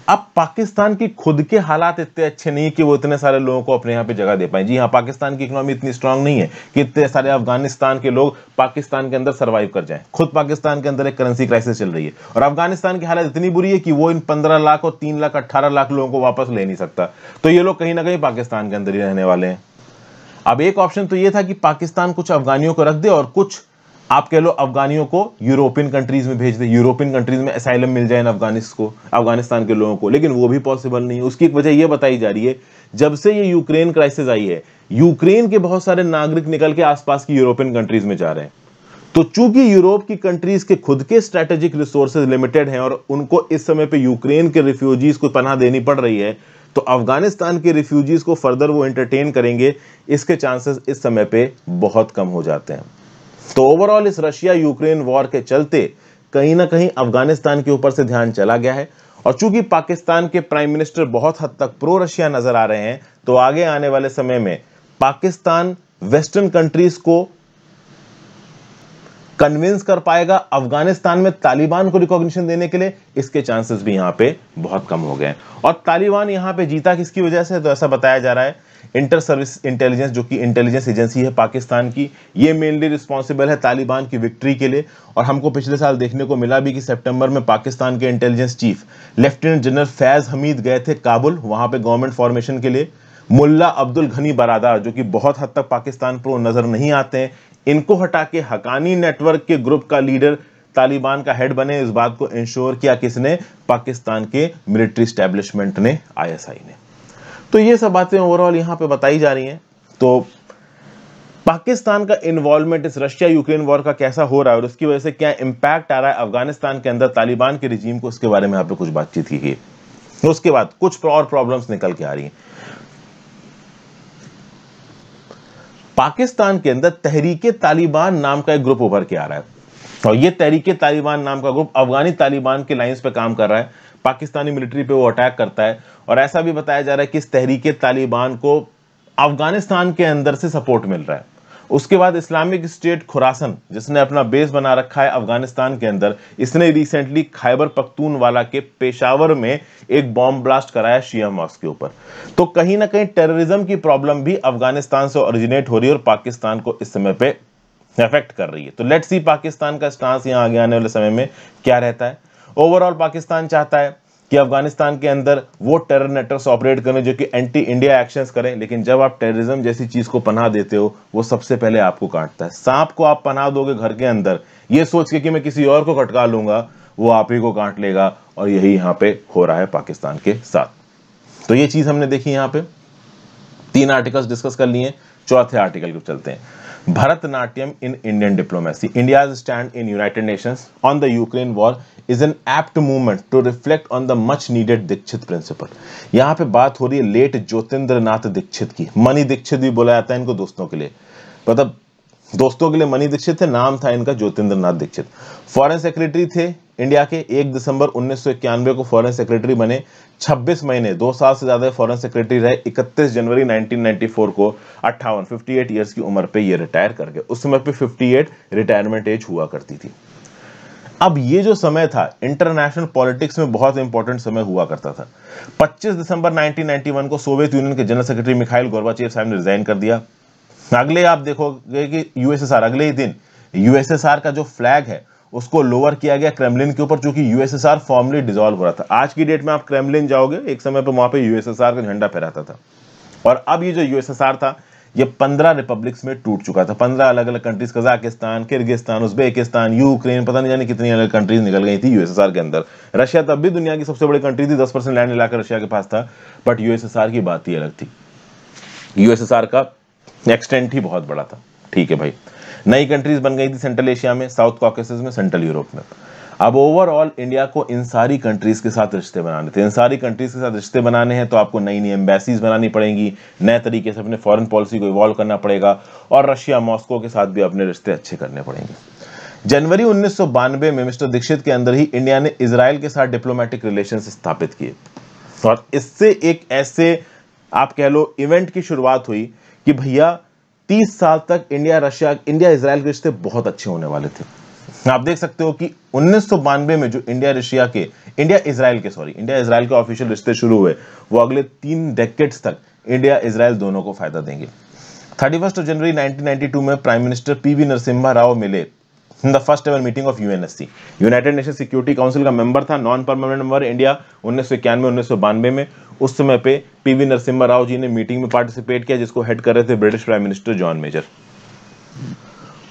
अब पाकिस्तान की खुद के हालात इतने अच्छे नहीं है कि वो इतने सारे लोगों को अपने यहाँ पे जगह दे पाए जी हाँ पाकिस्तान की इकोनॉमी इतनी स्ट्रांग नहीं है कि इतने सारे अफगानिस्तान के लोग पाकिस्तान के अंदर सर्वाइव कर जाएं खुद पाकिस्तान के अंदर एक करेंसी क्राइसिस चल रही है और अफगानिस्तान की हालत इतनी बुरी है कि वो इन पंद्रह लाख और तीन लाख अट्ठारह लाख लोगों को वापस ले नहीं सकता तो ये लोग कहीं ना कहीं पाकिस्तान के अंदर ही रहने वाले हैं अब एक ऑप्शन तो ये था कि पाकिस्तान कुछ अफगानियों को रख दे और कुछ आप कह लो अफगानियों को यूरोपियन कंट्रीज में भेज दे यूरोपियन कंट्रीज में असाइलम मिल जाए अफगानिस को अफगानिस्तान के लोगों को लेकिन वो भी पॉसिबल नहीं है उसकी एक वजह यह बताई जा रही है जब से ये यूक्रेन क्राइसिस आई है यूक्रेन के बहुत सारे नागरिक निकल के आसपास की यूरोपियन कंट्रीज में जा रहे हैं तो चूंकि यूरोप की कंट्रीज के खुद के स्ट्रैटेजिक रिसोर्सेज लिमिटेड हैं और उनको इस समय पे यूक्रेन के रिफ्यूजीज को पनाह देनी पड़ रही है तो अफगानिस्तान के रिफ्यूजीज को फर्दर वो एंटरटेन करेंगे इसके चांसेस इस समय पे बहुत कम हो जाते हैं तो ओवरऑल इस रशिया यूक्रेन वॉर के चलते कहीं ना कहीं अफगानिस्तान के ऊपर से ध्यान चला गया है और चूंकि पाकिस्तान के प्राइम मिनिस्टर बहुत हद तक प्रो रशिया नजर आ रहे हैं तो आगे आने वाले समय में पाकिस्तान वेस्टर्न कंट्रीज को कन्विंस कर पाएगा अफगानिस्तान में तालिबान को रिकॉग्निशन देने के लिए इसके चांसेस भी यहां पे बहुत कम हो गए और तालिबान यहां पे जीता किसकी वजह से तो ऐसा बताया जा रहा है इंटर सर्विस इंटेलिजेंस जो कि इंटेलिजेंस एजेंसी है पाकिस्तान की ये मेनली रिस्पॉन्सिबल है तालिबान की विक्ट्री के लिए और हमको पिछले साल देखने को मिला भी कि सितंबर में पाकिस्तान के intelligence chief lieutenant general Faiz Hameed गए थे काबुल वहाँ पर गवर्नमेंट फॉर्मेशन के लिए मुल्ला अब्दुल घनी बरादार जो कि बहुत हद तक पाकिस्तान पर नज़र नहीं आते हैं इनको हटा के हकानी नेटवर्क के ग्रुप का लीडर तालिबान का हेड बने इस बात को इंश्योर किया किसने पाकिस्तान के मिलिट्री स्टैब्लिशमेंट ने आईएसआई ने तो ये सब बातें ओवरऑल यहाँ पे बताई जा रही हैं तो पाकिस्तान का इन्वॉल्वमेंट इस रशिया यूक्रेन वॉर का कैसा हो रहा है और उसकी वजह से क्या इम्पैक्ट आ रहा है अफगानिस्तान के अंदर तालिबान के रिजीम को उसके बारे में यहाँ पे कुछ बातचीत की गई उसके बाद कुछ और प्रॉब्लम्स निकल के आ रही हैं पाकिस्तान के अंदर तहरीके तालिबान नाम का एक ग्रुप उभर के आ रहा है और ये तहरीके तालिबान नाम का ग्रुप अफगानी तालिबान के लाइंस पे काम कर रहा है पाकिस्तानी मिलिट्री पे वो अटैक करता है और ऐसा भी बताया जा रहा है कि इस तहरीक तालिबान को अफगानिस्तान के अंदर से सपोर्ट मिल रहा है उसके बाद इस्लामिक स्टेट खुरासन जिसने अपना बेस बना रखा है अफगानिस्तान के अंदर इसने रिसेंटली खैबर वाला के पेशावर में एक बॉम्ब ब्लास्ट कराया शिया मॉस्क के ऊपर तो कहीं ना कहीं टेररिज्म की प्रॉब्लम भी अफगानिस्तान से ओरिजिनेट हो रही है और पाकिस्तान को इस समय पे अफेक्ट कर रही है तो लेट्स सी पाकिस्तान का स्टांस यहाँ आगे आने वाले समय में क्या रहता है ओवरऑल पाकिस्तान चाहता है कि अफगानिस्तान के अंदर वो टेरर नेटवर्क ऑपरेट करें जो कि एंटी इंडिया एक्शंस करें लेकिन जब आप टेररिज्म जैसी चीज को पनाह देते हो वो सबसे पहले आपको काटता है सांप को आप पनाह दोगे घर के अंदर ये सोच के कि मैं किसी और को खटका लूंगा वो आप ही को काट लेगा और यही यहाँ पे हो रहा है पाकिस्तान के साथ तो ये चीज हमने देखी यहाँ पे तीन आर्टिकल्स डिस्कस कर लिए चौथे आर्टिकल को चलते हैं Bharatanatyam in Indian diplomacy India stand in United Nations on the Ukraine war is an apt movement to reflect on the much needed Dixit principle यहाँ पे बात हो रही है लेट ज्योतिन्द्र नाथ दीक्षित की मनी दीक्षित भी बोला जाता है इनको दोस्तों के लिए मतलब दोस्तों के लिए मनी दीक्षित थे नाम था इनका ज्योतिन्द्र नाथ दीक्षित फॉरेन सेक्रेटरी थे इंडिया के 1 दिसंबर उन्नीस को फॉरेन सेक्रेटरी बने 26 महीने दो साल से ज्यादा फॉरेन सेक्रेटरी रहे 31 जनवरी 1994 को अट्ठावन 58 इयर्स की उम्र पे ये रिटायर कर गए उस समय पे 58 रिटायरमेंट एज हुआ करती थी अब ये जो समय था इंटरनेशनल पॉलिटिक्स में बहुत इंपॉर्टेंट समय हुआ करता था 25 दिसंबर 1991 को सोवियत यूनियन के जनरल सेक्रेटरी मिखाइल गोरबाचेव साहब ने रिजाइन कर दिया अगले आप देखोगे कि यूएसएसआर अगले ही दिन यूएसएसआर का जो फ्लैग है उसको लोअर किया गया क्रेमलिन के ऊपर चूंकि यूएसएसआर फॉर्मली डिजॉल्व हो रहा था आज की डेट में आप क्रेमलिन जाओगे एक समय पर वहां पर यूएसएसआर का झंडा फहराता था और अब ये जो यूएसएसआर था ये पंद्रह रिपब्लिक्स में टूट चुका था पंद्रह अलग अलग countries Kazakhstan Kyrgyzstan Uzbekistan Ukraine पता नहीं जाने कितनी अलग कंट्रीज निकल गई थी यूएसएसआर के अंदर रशिया तब तो भी दुनिया की सबसे बड़ी कंट्री थी दस परसेंट लैंड इलाका रशिया के पास था बट यूएसएसआर की बात ही अलग थी यूएसएसआर का एक्सटेंट ही बहुत बड़ा था ठीक है भाई नई कंट्रीज बन गई थी सेंट्रल एशिया में साउथ कॉकेस में सेंट्रल यूरोप में अब ओवरऑल इंडिया को इन सारी कंट्रीज़ के साथ रिश्ते बनाने थे इन सारी कंट्रीज़ के साथ रिश्ते बनाने हैं तो आपको नई नई एम्बेसीज बनानी पड़ेंगी नए तरीके से अपने फॉरेन पॉलिसी को इवॉल्व करना पड़ेगा और रशिया मॉस्को के साथ भी अपने रिश्ते अच्छे करने पड़ेंगे जनवरी उन्नीस में मिस्टर दीक्षित के अंदर ही इंडिया ने इसराइल के साथ डिप्लोमेटिक रिलेशन स्थापित किए और इससे एक ऐसे आप कह लो इवेंट की शुरुआत हुई कि भैया 30 साल तक इंडिया रशिया इंडिया इसराइल के रिश्ते बहुत अच्छे होने वाले थे आप देख सकते हो कि उन्नीस में जो इंडिया रशिया के इंडिया इसराइल के सॉरी इंडिया इसराइल के ऑफिशियल रिश्ते शुरू हुए वो अगले तीन डेकेट्स तक इंडिया इसराइल दोनों को फायदा देंगे थर्टी फर्स्ट जनवरी 1992 में prime minister P V Narasimha Rao मिले in the first ever meeting of UNSC United Nation Security Council का मेंबर था नॉन परमानेंट मेंबर इंडिया उन्नीस सौ इक्यानवे उन्नीस सौ बानवे में उस समय पे पीवी नरसिम्हा राव जी ने मीटिंग में पार्टिसिपेट किया जिसको हेड कर रहे थे British prime minister John Major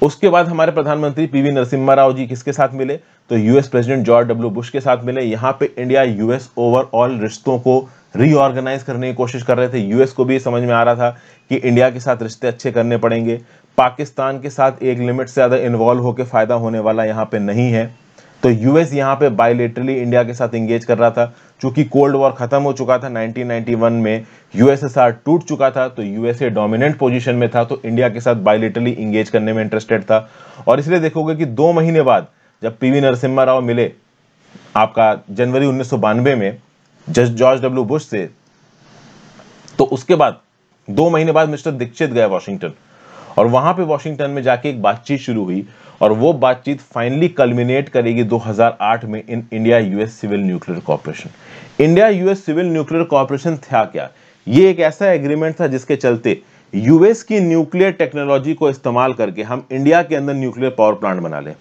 उसके बाद हमारे प्रधानमंत्री पीवी नरसिम्हा राव जी किसके साथ मिले तो US president George W Bush के साथ मिले यहाँ पे इंडिया यूएस ओवरऑल रिश्तों को रीऑर्गेनाइज करने की कोशिश कर रहे थे यूएस को भी समझ में आ रहा था कि इंडिया के साथ रिश्ते अच्छे करने पड़ेंगे पाकिस्तान के साथ एक लिमिट से ज़्यादा इन्वॉल्व होकर फ़ायदा होने वाला यहाँ पे नहीं है तो यूएस यहां पे बायोलेटरली इंडिया के साथ इंगेज कर रहा था चूंकि कोल्ड वॉर खत्म हो चुका था 1991 में यूएसएसआर टूट चुका था तो यूएसए डोमिनेंट पोजीशन में था तो इंडिया के साथ बायोलेटरली इंगेज करने में इंटरेस्टेड था और इसलिए देखोगे कि दो महीने बाद जब पी नरसिम्हा राव मिले आपका जनवरी उन्नीस में जॉर्ज डब्ल्यू बुश से तो उसके बाद दो महीने बाद मिस्टर दीक्षित गए वॉशिंगटन और वहां पे वॉशिंगटन में जाके एक बातचीत शुरू हुई और वो बातचीत फाइनली कल्मिनेट करेगी 2008 में in India US civil nuclear cooperation India US civil nuclear cooperation था क्या ये एक ऐसा एग्रीमेंट था जिसके चलते यूएस की न्यूक्लियर टेक्नोलॉजी को इस्तेमाल करके हम इंडिया के अंदर न्यूक्लियर पावर प्लांट बना लें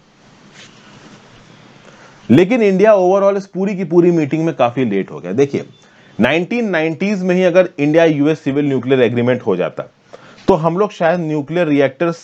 लेकिन इंडिया ओवरऑल इस पूरी की पूरी मीटिंग में काफी लेट हो गया देखिए 1990s में ही अगर India US civil nuclear agreement हो जाता तो हम लोग शायद न्यूक्लियर रिएक्टर्स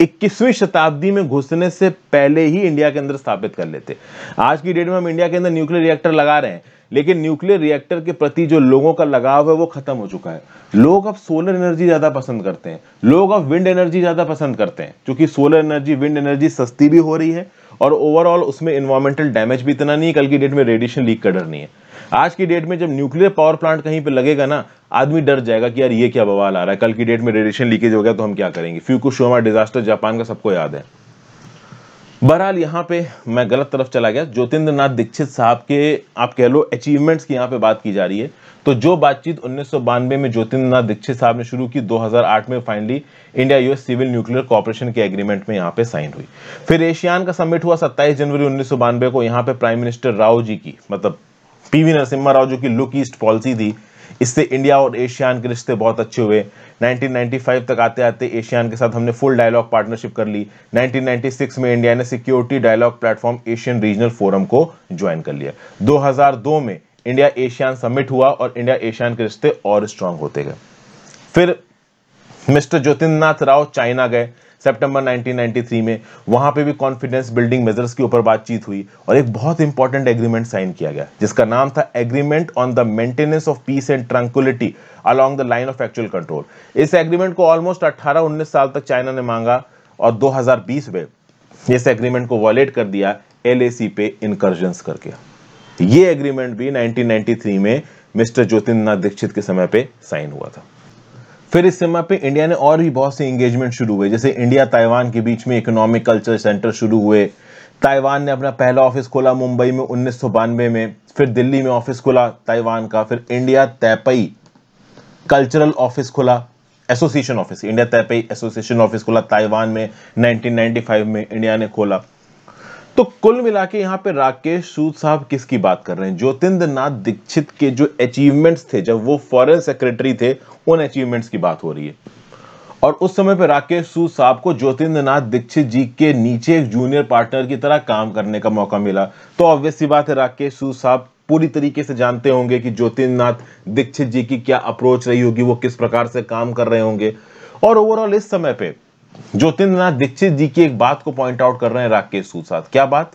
इक्कीसवीं शताब्दी में घुसने से पहले ही इंडिया के अंदर स्थापित कर लेते आज की डेट में हम इंडिया के अंदर न्यूक्लियर रिएक्टर लगा रहे हैं लेकिन न्यूक्लियर रिएक्टर के प्रति जो लोगों का लगाव है वो खत्म हो चुका है लोग अब सोलर एनर्जी ज़्यादा पसंद करते हैं लोग अब विंड एनर्जी ज़्यादा पसंद करते हैं क्योंकि सोलर एनर्जी विंड एनर्जी सस्ती भी हो रही है और ओवरऑल उसमें इन्वायरमेंटल डैमेज भी इतना नहीं है कल की डेट में रेडिएशन लीक का डर नहीं है आज की डेट में जब न्यूक्लियर पावर प्लांट कहीं पे लगेगा ना आदमी डर जाएगा कि यार ये क्या बवाल आ रहा है कल की डेट में रेडिएशन लीकेज हो गया तो हम क्या करेंगे फ्यूकुशिमा डिजास्टर जापान का सबको याद है बहरहाल यहाँ पे मैं गलत तरफ चला गया ज्योतिन्द्र नाथ दीक्षित साहब के आप कह लो अचीवमेंट्स की यहाँ पे बात की जा रही है तो जो बातचीत उन्नीस में ज्योतिन्द्र नाथ दीक्षित साहब ने शुरू की 2008 में finally India US civil nuclear cooperation के एग्रीमेंट में यहाँ पे साइन हुई फिर एशियान का समिट हुआ 27 जनवरी उन्नीस को यहाँ पे प्राइम मिनिस्टर राव जी की मतलब पीवी नरसिम्हा राव जो कि लुक ईस्ट पॉलिसी थी इससे इंडिया और एशियान के रिश्ते बहुत अच्छे हुए 1995 तक आते आते एशियान के साथ हमने फुल डायलॉग पार्टनरशिप कर ली 1996 में इंडिया ने security dialogue platform Asian regional forum को ज्वाइन कर लिया 2002 में इंडिया एशियान समिट हुआ और इंडिया एशियान के रिश्ते और स्ट्रांग होते गए फिर मिस्टर ज्योतिन्द्रनाथ राव चाइना गए सितंबर 1993 में वहां पे भी कॉन्फिडेंस बिल्डिंग मेजर्स के ऊपर बातचीत हुई और एक बहुत इंपॉर्टेंट एग्रीमेंट साइन किया गया जिसका नाम था agreement on the maintenance of peace and tranquillity along the line of actual control इस एग्रीमेंट को ऑलमोस्ट 18-19 साल तक चाइना ने मांगा और 2020 में इस एग्रीमेंट को वॉलेट कर दिया एल पे इनकर्जेंस करके ये एग्रीमेंट भी 1993 में मिस्टर ज्योतिनाथ दीक्षित के समय पे साइन हुआ था फिर इस समय पे इंडिया ने और भी बहुत से इंगेजमेंट शुरू हुए जैसे इंडिया ताइवान के बीच में इकोनॉमिक कल्चर सेंटर शुरू हुए ताइवान ने अपना पहला ऑफिस खोला मुंबई में उन्नीस में फिर दिल्ली में ऑफिस खुला ताइवान का फिर इंडिया तैपई कल्चरल ऑफिस खुला association office India Taipei association office खोला ताइवान में 1995 में इंडिया ने खोला तो कुल मिला के यहाँ पे राकेश सूद साहब किसकी बात कर रहे हैं ज्योतिन्द्र नाथ दीक्षित के जो अचीवमेंट्स थे जब वो फॉरेन सेक्रेटरी थे उन अचीवमेंट्स की बात हो रही है और उस समय पे राकेश सूद साहब को ज्योतिन्द्र नाथ दीक्षित जी के नीचे एक जूनियर पार्टनर की तरह काम करने का मौका मिला तो ऑब्वियस सी बात है राकेश सूद साहब पूरी तरीके से जानते होंगे कि ज्योतिन्द्र नाथ दीक्षित जी की क्या अप्रोच रही होगी वो किस प्रकार से काम कर रहे होंगे और ओवरऑल इस समय पर ज्योतिन्द्रनाथ दीक्षित जी की एक बात को पॉइंट आउट कर रहे हैं राकेश सूद साहब क्या बात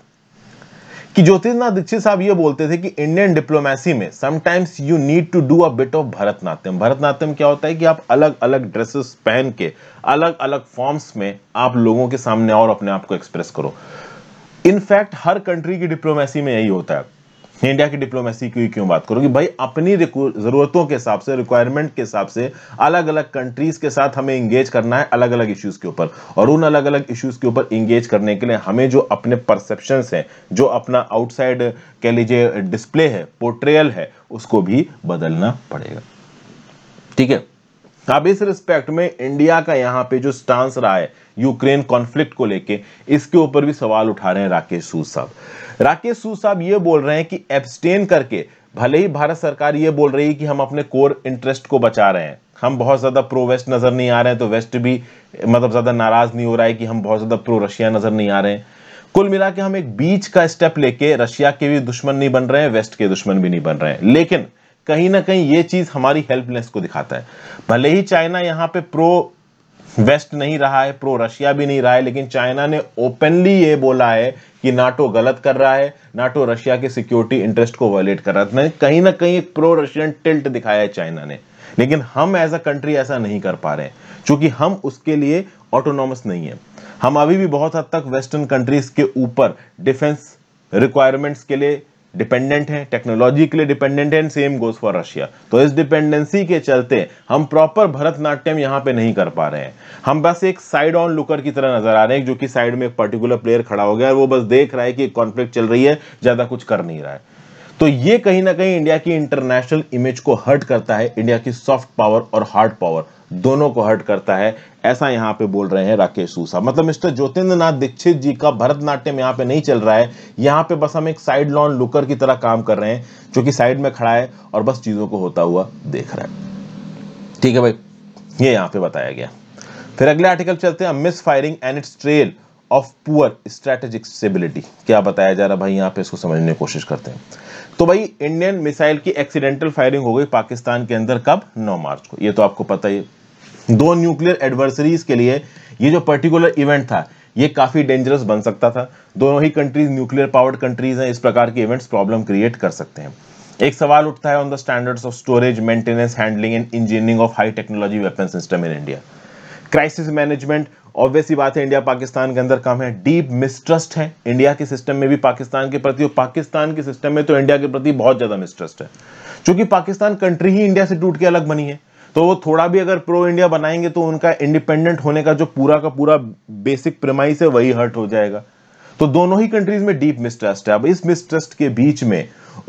कि ज्योतिन्द्रनाथ दीक्षित साहब ये बोलते थे कि इंडियन डिप्लोमेसी में sometimes you need to do a bit of Bharatanatyam Bharatanatyam क्या होता है कि आप अलग अलग ड्रेसेस पहन के अलग अलग फॉर्म्स में आप लोगों के सामने और अपने आप को एक्सप्रेस करो इनफैक्ट हर कंट्री की डिप्लोमेसी में यही होता है इंडिया की डिप्लोमेसी की क्यों बात करोगी भाई अपनी ज़रूरतों के हिसाब से रिक्वायरमेंट के हिसाब से अलग अलग कंट्रीज के साथ हमें इंगेज करना है अलग अलग इश्यूज के ऊपर और उन अलग अलग इश्यूज के ऊपर इंगेज करने के लिए हमें जो अपने परसेप्शन हैं जो अपना आउटसाइड कह लीजिए डिस्प्ले है पोर्ट्रेयल है उसको भी बदलना पड़ेगा ठीक है अब इस रिस्पेक्ट में इंडिया का यहां पे जो स्टांस रहा है यूक्रेन कॉन्फ्लिक्ट को लेके इसके ऊपर भी सवाल उठा रहे हैं राकेश सूद साहब राकेश सूद साहब ये बोल रहे हैं कि एब्सटेन करके भले ही भारत सरकार ये बोल रही है कि हम अपने कोर इंटरेस्ट को बचा रहे हैं हम बहुत ज़्यादा प्रो वेस्ट नज़र नहीं आ रहे हैं तो वेस्ट भी मतलब ज़्यादा नाराज़ नहीं हो रहा है कि हम बहुत ज़्यादा प्रो रशिया नज़र नहीं आ रहे हैं कुल मिला के हम एक बीच का स्टेप लेके रशिया के भी दुश्मन नहीं बन रहे हैं वेस्ट के दुश्मन भी नहीं बन रहे हैं लेकिन कहीं ना कहीं ये चीज़ हमारी हेल्पलेस को दिखाता है भले ही चाइना यहाँ पे प्रो वेस्ट नहीं रहा है प्रो रशिया भी नहीं रहा है लेकिन चाइना ने ओपनली ये बोला है कि नाटो गलत कर रहा है नाटो रशिया के सिक्योरिटी इंटरेस्ट को वायलेट कर रहा है कहीं ना कहीं एक प्रो रशियन टिल्ट दिखाया है चाइना ने लेकिन हम एज अ कंट्री ऐसा नहीं कर पा रहे हैं क्योंकि हम उसके लिए ऑटोनॉमस नहीं है हम अभी भी बहुत हद तक वेस्टर्न कंट्रीज के ऊपर डिफेंस रिक्वायरमेंट्स के लिए डिपेंडेंट है टेक्नोलॉजी के लिए डिपेंडेंट है and same goes for Russia तो इस डिपेंडेंसी के चलते हम प्रॉपर भरतनाट्यम यहाँ पे नहीं कर पा रहे हैं हम बस एक साइड ऑन लुकर की तरह नजर आ रहे हैं जो कि साइड में एक पर्टिकुलर प्लेयर खड़ा हो गया है वो बस देख रहा है कि कॉन्फ्लिक्ट चल रही है ज्यादा कुछ कर नहीं रहा है तो ये कहीं ना कहीं इंडिया की इंटरनेशनल इमेज को हर्ट करता है इंडिया की सॉफ्ट पावर और हार्ड पावर दोनों को हर्ट करता है ऐसा यहां पे बोल रहे हैं राकेश सूसा मतलब मिस्टर ज्योतिन्द्र नाथ दीक्षित जी का भरतनाट्यम यहां पे नहीं चल रहा है यहां पे बस हम एक साइड लॉन लुकर की तरह काम कर रहे हैं जो कि साइड में खड़ा है और बस चीजों को होता हुआ देख रहा है ठीक है भाई ये यहां पे बताया गया फिर अगले आर्टिकल चलते हैं misfiring and its trail of poor strategic stability क्या बताया जा रहा भाई यहां पे इसको समझने की कोशिश करते हैं तो भाई इंडियन मिसाइल की एक्सीडेंटल फायरिंग हो गई पाकिस्तान के अंदर कब 9 मार्च को ये तो आपको पता ही दो न्यूक्लियर एडवर्सरीज के लिए ये जो पर्टिकुलर इवेंट था ये काफ़ी डेंजरस बन सकता था दोनों ही कंट्रीज न्यूक्लियर पावर्ड कंट्रीज हैं इस प्रकार के इवेंट्स प्रॉब्लम क्रिएट कर सकते हैं एक सवाल उठता है on the standards of storage maintenance handling and engineering of high technology weapon system in India crisis management obviously बात है इंडिया पाकिस्तान के अंदर कम है डीप मिसट्रस्ट है इंडिया के सिस्टम में भी पाकिस्तान के प्रति और पाकिस्तान के सिस्टम में तो इंडिया के प्रति बहुत ज़्यादा मिसट्रस्ट है क्योंकि पाकिस्तान कंट्री ही इंडिया से टूट के अलग बनी है तो वो थोड़ा भी अगर प्रो इंडिया बनाएंगे तो उनका इंडिपेंडेंट होने का जो पूरा का पूरा बेसिक प्रेमाइस है वही हर्ट हो जाएगा तो दोनों ही कंट्रीज में डीप मिसट्रस्ट है अब इस मिसट्रस्ट के बीच में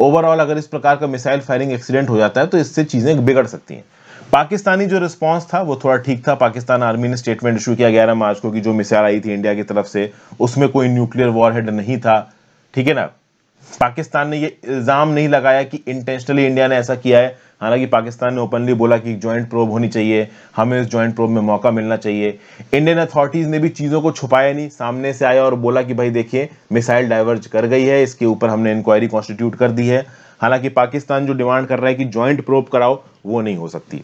ओवरऑल अगर इस प्रकार का मिसाइल फायरिंग एक्सीडेंट हो जाता है तो इससे चीजें बिगड़ सकती हैं पाकिस्तानी जो रिस्पांस था वो थोड़ा ठीक था पाकिस्तान आर्मी ने स्टेटमेंट इशू किया ग्यारह मार्च को कि जो मिसाइल आई थी इंडिया की तरफ से उसमें कोई न्यूक्लियर वॉरहेड नहीं था ठीक है ना पाकिस्तान ने ये इल्ज़ाम नहीं लगाया कि इंटेंशनली इंडिया ने ऐसा किया है हालांकि पाकिस्तान ने ओपनली बोला कि जॉइंट प्रोब होनी चाहिए हमें इस जॉइंट प्रोब में मौका मिलना चाहिए इंडियन अथॉरिटीज़ ने भी चीज़ों को छुपाया नहीं सामने से आया और बोला कि भाई देखिए मिसाइल डाइवर्ज कर गई है इसके ऊपर हमने इंक्वायरी कॉन्स्टिट्यूट कर दी है हालांकि पाकिस्तान जो डिमांड कर रहा है कि जॉइंट प्रोब कराओ वो नहीं हो सकती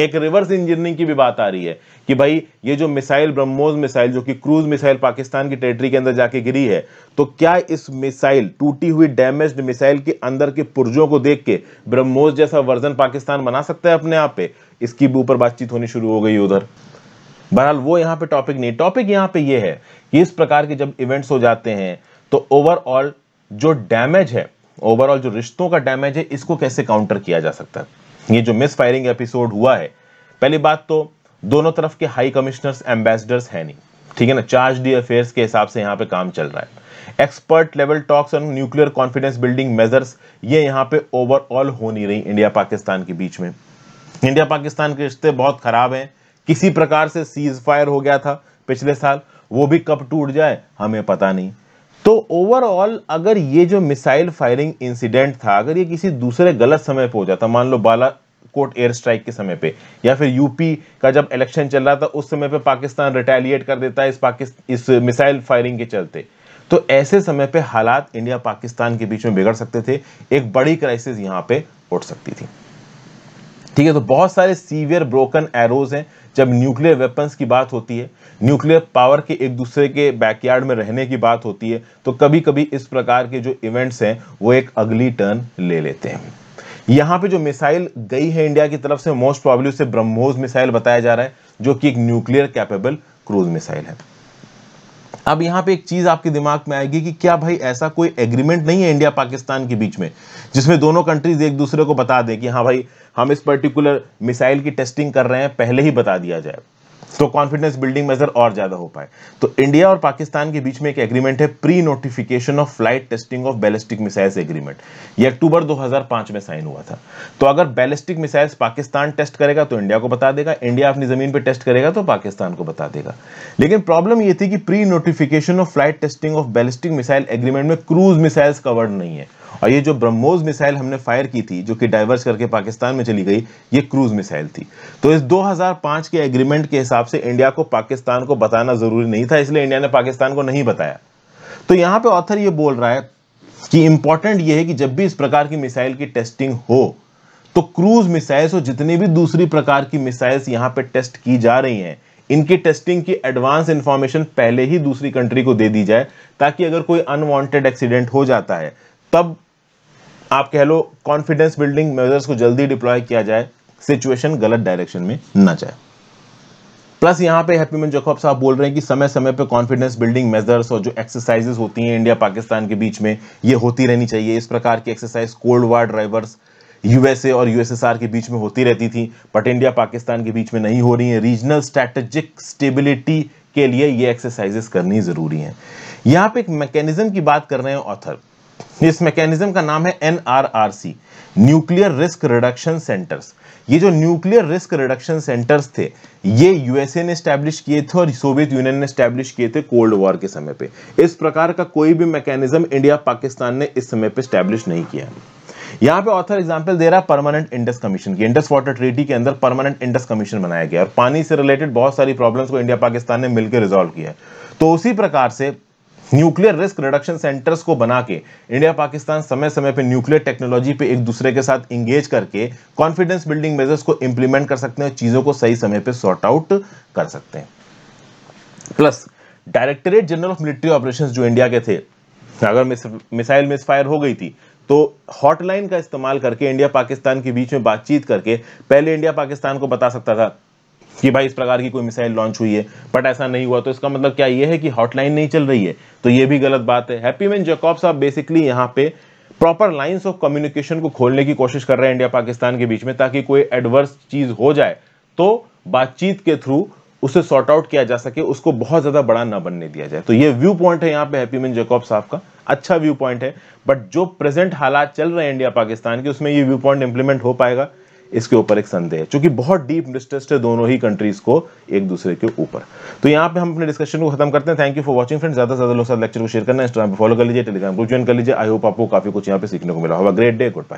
एक रिवर्स इंजीनियरिंग की भी बात आ रही है कि भाई ये जो मिसाइल ब्रह्मोस मिसाइल जो कि क्रूज मिसाइल पाकिस्तान की टेरिटरी के अंदर जाके गिरी है तो क्या इस मिसाइल टूटी हुई डैमेज्ड मिसाइल के अंदर के पुर्जों को देख के ब्रह्मोस जैसा वर्जन पाकिस्तान बना सकता है अपने आप पे इसकी भी ऊपर बातचीत होनी शुरू हो गई उधर बहरहाल वो यहाँ पे टॉपिक नहीं टॉपिक यहाँ पे ये है कि इस प्रकार के जब इवेंट्स हो जाते हैं तो ओवरऑल जो डैमेज है ओवरऑल जो रिश्तों का डैमेज है इसको कैसे काउंटर किया जा सकता है ये जो मिस फायरिंग एपिसोड हुआ है पहली बात तो दोनों तरफ के हाई कमिश्नर्स एम्बेसडर्स हैं नहीं ठीक है ना चार्ज डी अफेयर्स के हिसाब से यहाँ पे काम चल रहा है expert level talks on nuclear confidence building measures ये यहाँ पे ओवरऑल हो नहीं रही इंडिया पाकिस्तान के बीच में इंडिया पाकिस्तान के रिश्ते बहुत खराब हैं किसी प्रकार से सीज फायर हो गया था पिछले साल वो भी कब टूट जाए हमें पता नहीं तो ओवरऑल अगर ये जो मिसाइल फायरिंग इंसिडेंट था अगर ये किसी दूसरे गलत समय पर हो जाता मान लो बाला बालाकोट एयर स्ट्राइक के समय पे या फिर यूपी का जब इलेक्शन चल रहा था उस समय पे पाकिस्तान रिटेलिएट कर देता है इस पाकिस्तान इस मिसाइल फायरिंग के चलते तो ऐसे समय पे हालात इंडिया पाकिस्तान के बीच में बिगड़ सकते थे एक बड़ी क्राइसिस यहां पे उठ सकती थी ठीक है तो बहुत सारे सीवियर ब्रोकन एरोज हैं जब न्यूक्लियर वेपन्स की बात होती है न्यूक्लियर पावर के एक दूसरे के बैकयार्ड में रहने की बात होती है तो कभी कभी इस प्रकार के जो इवेंट्स हैं वो एक अगली टर्न ले लेते हैं यहाँ पे जो मिसाइल गई है इंडिया की तरफ से मोस्ट प्रॉब्लम से ब्रह्मोस मिसाइल बताया जा रहा है जो कि एक न्यूक्लियर कैपेबल क्रूज मिसाइल है अब यहाँ पे एक चीज आपके दिमाग में आएगी कि क्या भाई ऐसा कोई एग्रीमेंट नहीं है इंडिया पाकिस्तान के बीच में जिसमें दोनों कंट्रीज एक दूसरे को बता दें कि हाँ भाई हम इस पर्टिकुलर मिसाइल की टेस्टिंग कर रहे हैं पहले ही बता दिया जाए तो कॉन्फिडेंस बिल्डिंग मेजर और ज्यादा हो पाए तो इंडिया और पाकिस्तान के बीच में एक एग्रीमेंट है pre notification of flight testing of ballistic missiles agreement ये अक्टूबर 2005 में साइन हुआ था तो अगर बैलिस्टिक मिसाइल्स पाकिस्तान टेस्ट करेगा तो इंडिया को बता देगा इंडिया अपनी जमीन पर टेस्ट करेगा तो पाकिस्तान को बता देगा लेकिन प्रॉब्लम यह थी कि pre notification of flight testing of ballistic missile agreement में क्रूज मिसाइल्स कवर्ड नहीं है और ये जो ब्रह्मोस मिसाइल हमने फायर की थी जो कि डाइवर्स करके पाकिस्तान में चली गई ये क्रूज मिसाइल थी तो इस 2005 के एग्रीमेंट के हिसाब से इंडिया को पाकिस्तान को बताना ज़रूरी नहीं था इसलिए इंडिया ने पाकिस्तान को नहीं बताया तो यहां पर ऑथर ये बोल रहा है कि इंपॉर्टेंट ये है कि जब भी इस प्रकार की मिसाइल की टेस्टिंग हो तो क्रूज मिसाइल्स और जितनी भी दूसरी प्रकार की मिसाइल्स यहां पर टेस्ट की जा रही हैं इनकी टेस्टिंग की एडवांस इंफॉर्मेशन पहले ही दूसरी कंट्री को दे दी जाए ताकि अगर कोई अनवांटेड एक्सीडेंट हो जाता है तब आप कह लो कॉन्फिडेंस बिल्डिंग मेजर्स को जल्दी डिप्लॉय किया जाए सिचुएशन गलत डायरेक्शन में ना जाए प्लस यहाँ पे हैप्पी हैप्पीमन जॉकब साहब बोल रहे हैं कि समय समय पे कॉन्फिडेंस बिल्डिंग मेजर्स और जो एक्सरसाइजेस होती हैं इंडिया पाकिस्तान के बीच में ये होती रहनी चाहिए इस प्रकार की exercise cold war drivers USA और यूएसएसआर के बीच में होती रहती थी बट इंडिया पाकिस्तान के बीच में नहीं हो रही है रीजनल स्ट्रेटेजिक स्टेबिलिटी के लिए ये एक्सरसाइजेस करनी ज़रूरी है यहाँ पे एक मैकेनिज्म की बात कर रहे हैं ऑथर इस मैकेनिज्म का नाम है NRRC nuclear risk reduction centres ये जो न्यूक्लियर रिस्क रिडक्शन सेंटर्स थे ये यूएसए ने स्टैब्लिश किए थे और सोवियत यूनियन ने स्टैब्लिश किए थे कोल्ड वॉर के समय पे इस प्रकार का कोई भी मैकेनिज्म इंडिया पाकिस्तान ने इस समय पे स्टैब्लिश नहीं किया यहाँ पे ऑथर एग्जाम्पल दे रहा है परमानेंट इंडस कमीशन की इंडस वाटर ट्रीटी के अंदर परमानेंट इंडस कमीशन बनाया गया और पानी से रिलेटेड बहुत सारी प्रॉब्लम्स को इंडिया पाकिस्तान ने मिलकर रिजोल्व किया तो उसी प्रकार से न्यूक्लियर रिस्क रिडक्शन सेंटर्स को बना के इंडिया पाकिस्तान समय समय पर न्यूक्लियर टेक्नोलॉजी पे एक दूसरे के साथ इंगेज करके कॉन्फिडेंस बिल्डिंग मेजर्स को इंप्लीमेंट कर सकते हैं चीज़ों को सही समय पे सॉर्ट आउट कर सकते हैं plus directorate general of military operation जो इंडिया के थे अगर मिसाइल मिस, फायर हो गई थी तो हॉटलाइन का इस्तेमाल करके इंडिया पाकिस्तान के बीच में बातचीत करके पहले इंडिया पाकिस्तान को बता सकता था कि भाई इस प्रकार की कोई मिसाइल लॉन्च हुई है बट ऐसा नहीं हुआ तो इसका मतलब क्या यह है कि हॉटलाइन नहीं चल रही है तो यह भी गलत बात है हैप्पी मैन जेकॉब साहब बेसिकली यहाँ पे प्रॉपर लाइंस ऑफ कम्युनिकेशन को खोलने की कोशिश कर रहे हैं इंडिया पाकिस्तान के बीच में ताकि कोई एडवर्स चीज हो जाए तो बातचीत के थ्रू उसे सॉर्ट आउट किया जा सके उसको बहुत ज्यादा बड़ा ना बनने दिया जाए तो ये व्यू पॉइंट है यहाँ पे हैप्पी मैन जेकॉब साहब का अच्छा व्यू पॉइंट है बट जो प्रेजेंट हालात चल रहे हैं इंडिया पाकिस्तान के उसमें ये व्यू पॉइंट इंप्लीमेंट हो पाएगा इसके ऊपर एक संदेह है क्योंकि बहुत डीप डिस्ट्रस्ट है दोनों ही कंट्रीज को एक दूसरे के ऊपर तो यहाँ पे हम अपने डिस्कशन को खत्म करते हैं thank you for watching friends ज्यादा से ज्यादा लोग लेक्चर को शेयर करना इंस्टाग्राम पर फॉलो कर लीजिए टेलीग्राम को ज्वाइन कर लीजिए आई होप आपको काफी कुछ यहाँ पे सीखने को मिला होगा ग्रेट डे गुड